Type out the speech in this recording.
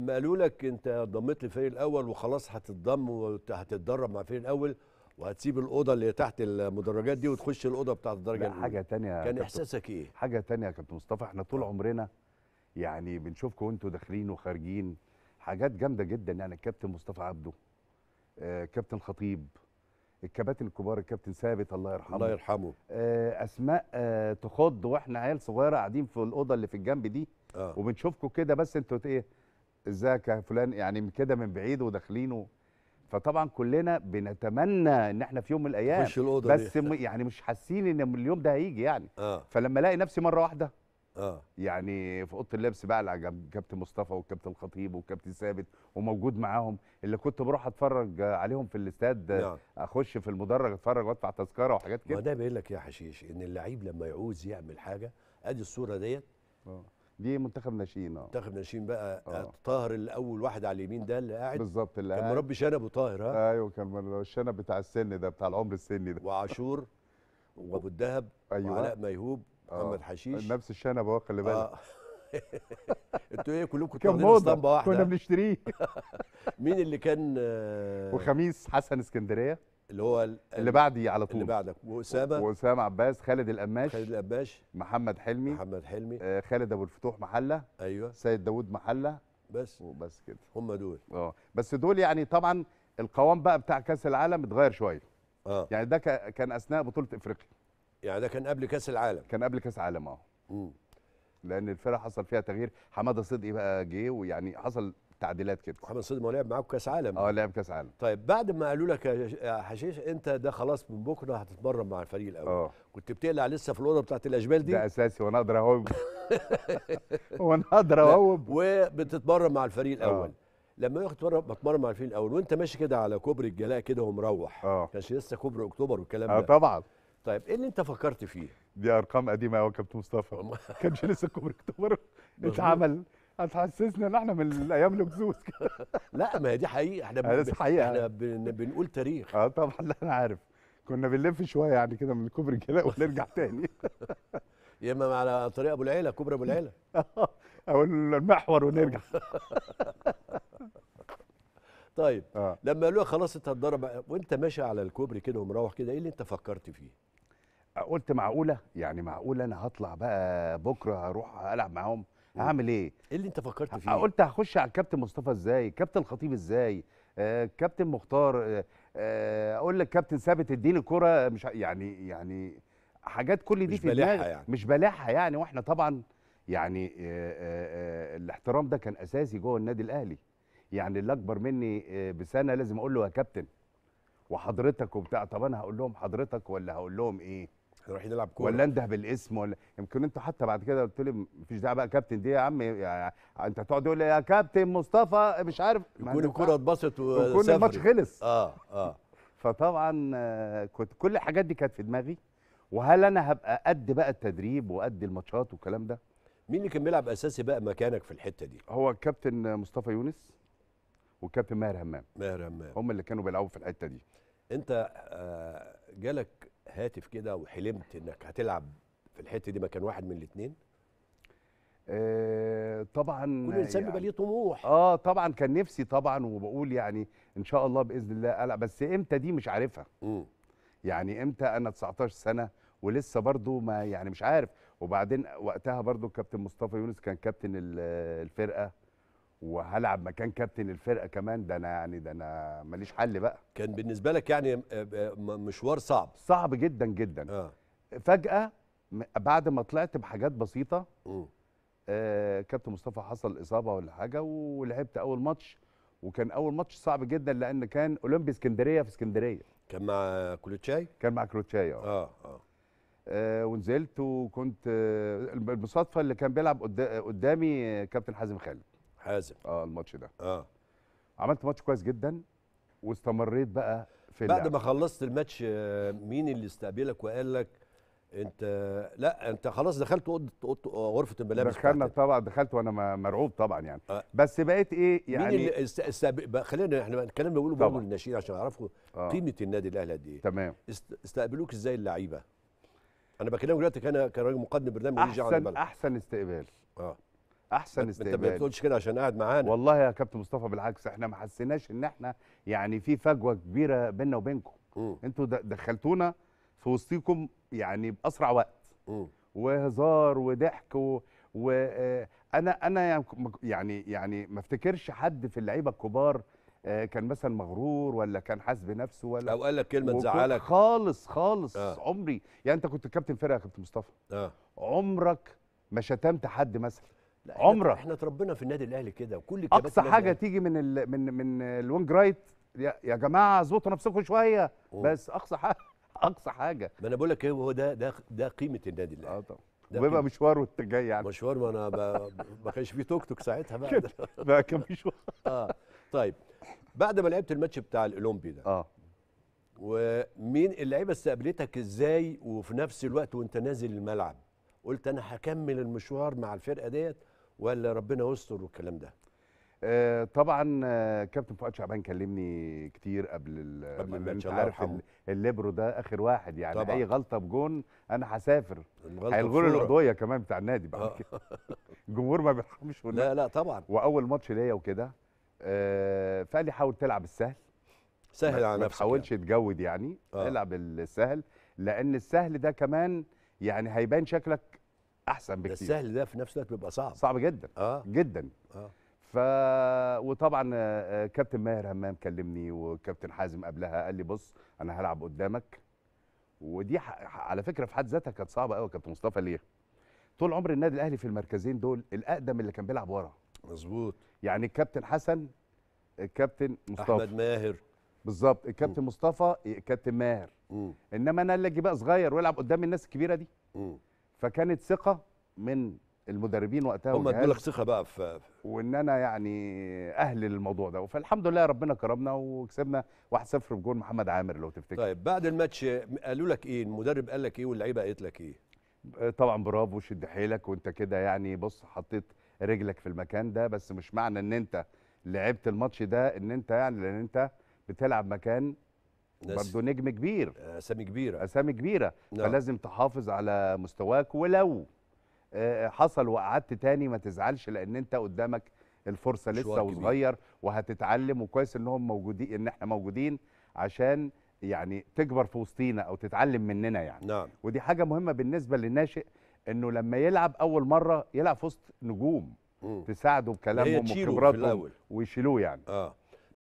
ما قالوا لك انت ضميت للفريق الاول وخلاص هتتضم وهتتدرب مع الفريق الاول وهتسيب الاوضه اللي تحت المدرجات دي وتخش الاوضه بتاعت الدرجه الاولى حاجه ثانيه كان احساسك ايه حاجه ثانيه يا كابتن مصطفى احنا طول آه. عمرنا يعني بنشوفكم وانتوا داخلين وخارجين حاجات جامده جدا يعني الكابتن مصطفى عبده آه كابتن خطيب الكباتن الكبار الكابتن ثابت الله يرحمه الله يرحمه آه اسماء آه تخض واحنا عيال صغيره قاعدين في الاوضه اللي في الجنب دي آه. وبنشوفكم كده بس انتوا ايه ازيك يا فلان يعني كده من بعيد وداخلينه فطبعا كلنا بنتمنى ان احنا في يوم من الايام بس م... يعني مش حاسين ان اليوم ده هيجي يعني آه. فلما الاقي نفسي مره واحده آه. يعني في اوضه اللبس بقى على كابتن مصطفى والكابتن الخطيب والكابتن ثابت وموجود معاهم اللي كنت بروح اتفرج عليهم في الاستاد يعني. اخش في المدرج اتفرج وادفع تذكره وحاجات كده ما ده بيقول لك يا حشيش ان اللعيب لما يعوز يعمل حاجه ادي الصوره ديت آه. دي منتخب ناشئين اه منتخب ناشئين بقى أوه. آه، طاهر الاول واحد على اليمين ده اللي قاعد بالظبط اللي قاعد كان مربي شنب وطاهر ها ايوه كان الشنب بتاع السن ده بتاع العمر السني ده وعاشور وابو الدهب أيوة. وعلاء ميهوب آه. محمد حشيش نفس الشنب اهو خلي بالك آه. انتوا ايه كلكم كنتوا واخدين اسطمبه واحده كنا بنشتريه مين اللي كان آه، وخميس حسن اسكندريه اللي هو اللي بعدي على طول اللي بعدك واسامه واسامه عباس خالد القماش خالد القماش محمد حلمي محمد حلمي آه خالد ابو الفتوح محله ايوه سيد داوود محله بس وبس كده هم دول اه بس دول يعني طبعا القوام بقى بتاع كاس العالم اتغير شويه اه يعني ده كان اثناء بطوله افريقيا يعني ده كان قبل كاس العالم كان قبل كاس العالم اه لان الفرقه حصل فيها تغيير حماده صدقي بقى جه ويعني حصل تعديلات كده محمد صدمه ما لعب معاكم كاس عالم اه لعب كاس عالم طيب بعد ما قالوا لك يا حشيش انت ده خلاص من بكره هتتمرن مع الفريق الاول اه كنت بتقلع لسه في الاوضه بتاعت الاشبال دي ده اساسي وانا اقدر اهوب وانا اقدر اهوب وبتتمرن مع الفريق اه. الاول أوه. لما ياخد بتمرن مع الفريق الاول وانت ماشي كده على كوبري الجلاء كده ومروح اه كانش لسه كوبري اكتوبر والكلام اه، ده اه طبعا طيب ايه اللي انت فكرت فيه؟ دي ارقام قديمه قوي يا كابتن مصطفى كانش لسه كوبري اكتوبر اتعمل هتحسسنا ان احنا من الايام الاكزوز لا ما هي دي حقيقه احنا بن... حقيقة. احنا بن... بنقول تاريخ اه طبعا لا انا عارف كنا بنلف شويه يعني كده من كوبري الجلاء ونرجع تاني يا اما على طريق ابو العيله كوبري ابو العيله او المحور ونرجع طيب آه. لما قالوا خلاص انت هتضرب وانت ماشي على الكوبري كده ومروح كده ايه اللي انت فكرت فيه؟ قلت معقوله يعني معقوله انا هطلع بقى بكره هروح العب معاهم هعمل ايه ايه اللي انت فكرت فيه قلت هخش على الكابتن مصطفى ازاي كابتن الخطيب ازاي آه، كابتن مختار آه، آه، اقول لك كابتن ثابت اديني كوره مش يعني يعني حاجات كل دي في بلاحة يعني. مش بلاحه يعني واحنا طبعا يعني الاحترام ده كان اساسي جوه النادي الاهلي يعني اللي اكبر مني بسنه لازم اقول له يا كابتن وحضرتك وبتاع طب انا هقول لهم حضرتك ولا هقول لهم ايه راح يلعب كوره ولا انده بالاسم ولا يمكن انت حتى بعد كده قلت لي مفيش داعي بقى كابتن دي يا عم يعني انت هتقعد تقول لي يا كابتن مصطفى مش عارف يكون الكوره اتبسط ويكون الماتش خلص اه اه فطبعا آه، كنت كل الحاجات دي كانت في دماغي وهل انا هبقى قد بقى التدريب وقد الماتشات والكلام ده مين اللي كان بيلعب اساسي بقى مكانك في الحته دي هو الكابتن مصطفى يونس والكابتن ماهر همام ماهر همام هم اللي كانوا بيلعبوا في الحته دي انت آه، جالك هاتف كده وحلمت انك هتلعب في الحته دي مكان واحد من الاثنين آه طبعا كل انسان بيبقى يعني ليه طموح اه طبعا كان نفسي طبعا وبقول يعني ان شاء الله باذن الله العب بس امتى دي مش عارفها م. يعني امتى انا 19 سنه ولسه برضو ما يعني مش عارف وبعدين وقتها برضو الكابتن مصطفى يونس كان كابتن الفرقه وهلعب مكان كابتن الفرقه كمان ده انا يعني ده انا ماليش حل بقى كان بالنسبه لك يعني آه، آه، مشوار صعب صعب جدا جدا آه. فجاه بعد ما طلعت بحاجات بسيطه آه كابتن مصطفى حصل اصابه ولا حاجه ولعبت اول ماتش وكان اول ماتش صعب جدا لان كان اولمبي اسكندريه في اسكندريه كان مع كلوتشاي كان مع كلوتشاي اه اه, آه. آه ونزلت وكنت آه المصادفه اللي كان بيلعب قدامي كابتن حازم خالد حازم اه الماتش ده اه عملت ماتش كويس جدا واستمريت بقى في بعد اللعبة. ما خلصت الماتش آه، مين اللي استقبلك وقال لك انت لا انت خلاص دخلت اوضه غرفه الملابس دخلنا طبعا دخلت وانا مرعوب طبعا يعني أه بس بقيت ايه يعني مين اللي است... است... خلينا احنا الكلام ده بقوله برضه للناشئين عشان يعرفوا آه. قيمه النادي الاهلي قد ايه تمام است... استقبلوك ازاي اللعيبه انا بكلمك دلوقتي انا كراجل مقدم برنامج احسن احسن استقبال اه احسن استقبال انت ما بتقولش كده عشان قاعد معانا والله يا كابتن مصطفى بالعكس احنا ما حسيناش ان احنا يعني في فجوه كبيره بيننا وبينكم انتوا دخلتونا في وسطيكم يعني باسرع وقت وهزار وضحك و... وانا آه، انا يعني, يعني يعني ما افتكرش حد في اللعيبه الكبار آه، كان مثلا مغرور ولا كان حاسس بنفسه ولا او قال لك كلمه تزعلك خالص خالص آه. عمري يعني انت كنت كابتن فرقه يا كابتن مصطفى آه. عمرك ما شتمت حد مثلا عمره عمرك احنا اتربينا في النادي الاهلي كده وكل اقصى حاجه يعني. تيجي من ال من من الوينج رايت يا جماعه ظبطوا نفسكم شويه أوه. بس اقصى حاجه اقصى حاجه ما انا بقول لك ايه هو ده ده ده قيمه النادي الاهلي اه طبعا وبيبقى مشواره جاي يعني مشوار ما انا ما كانش فيه توك توك ساعتها بقى بقى كان مشوار اه طيب بعد ما لعبت الماتش بتاع الاولمبي ده اه ومين اللعيبه استقبلتك ازاي وفي نفس الوقت وانت نازل الملعب قلت انا هكمل المشوار مع الفرقه ديت ولا ربنا يستر والكلام ده آه، طبعا آه، كابتن فؤاد شعبان كلمني كتير قبل قبل الماتش انت عارف الليبرو ده اخر واحد يعني طبعا. اي غلطه بجون انا هسافر هيلغوا القضيه كمان بتاع النادي بعد كده آه. الجمهور ما بيرحمش لا لا طبعا واول ماتش ليا وكده فقال لي حاول تلعب السهل سهل على نفسك ما تحاولش يعني. تجود يعني آه. العب السهل لان السهل ده كمان يعني هيبان شكلك احسن بكتير ده السهل ده في نفس الوقت بيبقى صعب صعب جدا اه جدا اه ف وطبعا آه، آه، كابتن ماهر همام كلمني وكابتن حازم قبلها قال لي بص انا هلعب قدامك ودي ح... على فكره في حد ذاتها كانت صعبه قوي كابتن مصطفى ليه طول عمر النادي الاهلي في المركزين دول الاقدم اللي كان بيلعب ورا مظبوط يعني الكابتن حسن الكابتن مصطفى احمد ماهر بالظبط الكابتن مصطفى كابتن ماهر مم. انما انا اللي اجي بقى صغير والعب قدام الناس الكبيره دي مم. فكانت ثقه من المدربين وقتها هم ادوا لك ثقه بقى في وان انا يعني اهل الموضوع ده فالحمد لله ربنا كرمنا وكسبنا 1-0 بجول محمد عامر لو تفتكر طيب بعد الماتش قالوا لك ايه المدرب قال لك ايه واللعيبه قالت لك ايه آه، طبعا برافو شد حيلك وانت كده يعني بص حطيت رجلك في المكان ده بس مش معنى ان انت لعبت الماتش ده ان انت يعني لان انت بتلعب مكان برضه نجم كبير اسامي كبيره اسامي كبيره نعم. فلازم تحافظ على مستواك ولو آه، حصل وقعدت تاني ما تزعلش لان انت قدامك الفرصه لسه وصغير وهتتعلم وكويس انهم موجودين ان احنا موجودين عشان يعني تكبر في وسطينا او تتعلم مننا يعني نعم. ودي حاجه مهمه بالنسبه للناشئ انه لما يلعب اول مره يلعب في وسط نجوم تساعده بكلامهم وخبراتهم ويشيلوه يعني آه.